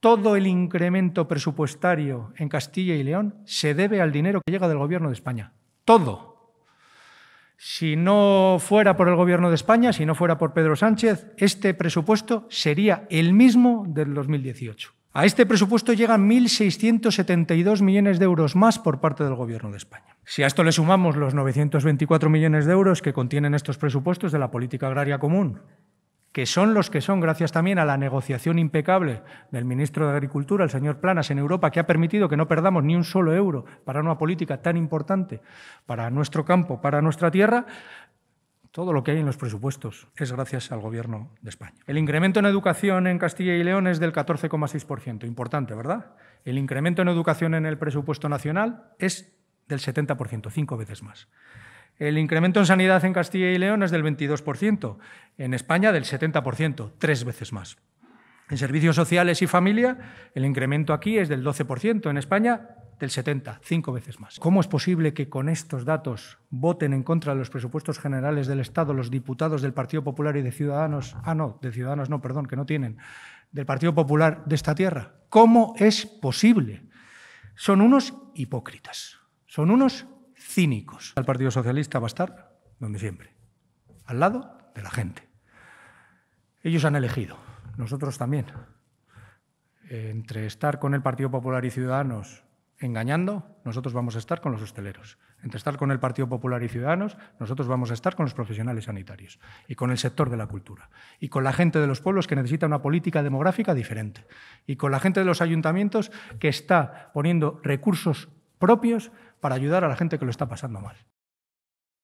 Todo el incremento presupuestario en Castilla y León se debe al dinero que llega del Gobierno de España. Todo. Si no fuera por el Gobierno de España, si no fuera por Pedro Sánchez, este presupuesto sería el mismo del 2018. A este presupuesto llegan 1.672 millones de euros más por parte del Gobierno de España. Si a esto le sumamos los 924 millones de euros que contienen estos presupuestos de la política agraria común, que son los que son gracias también a la negociación impecable del ministro de Agricultura, el señor Planas, en Europa, que ha permitido que no perdamos ni un solo euro para una política tan importante para nuestro campo, para nuestra tierra, todo lo que hay en los presupuestos es gracias al Gobierno de España. El incremento en educación en Castilla y León es del 14,6%, importante, ¿verdad? El incremento en educación en el presupuesto nacional es del 70%, cinco veces más. El incremento en sanidad en Castilla y León es del 22%, en España del 70%, tres veces más. En servicios sociales y familia, el incremento aquí es del 12%, en España del 70, cinco veces más. ¿Cómo es posible que con estos datos voten en contra de los presupuestos generales del Estado los diputados del Partido Popular y de Ciudadanos? Ah, no, de Ciudadanos no, perdón, que no tienen, del Partido Popular de esta tierra. ¿Cómo es posible? Son unos hipócritas, son unos cínicos. El Partido Socialista va a estar donde siempre, al lado de la gente. Ellos han elegido, nosotros también. Entre estar con el Partido Popular y Ciudadanos engañando, nosotros vamos a estar con los hosteleros. Entre estar con el Partido Popular y Ciudadanos, nosotros vamos a estar con los profesionales sanitarios y con el sector de la cultura y con la gente de los pueblos que necesita una política demográfica diferente y con la gente de los ayuntamientos que está poniendo recursos propios para ayudar a la gente que lo está pasando mal.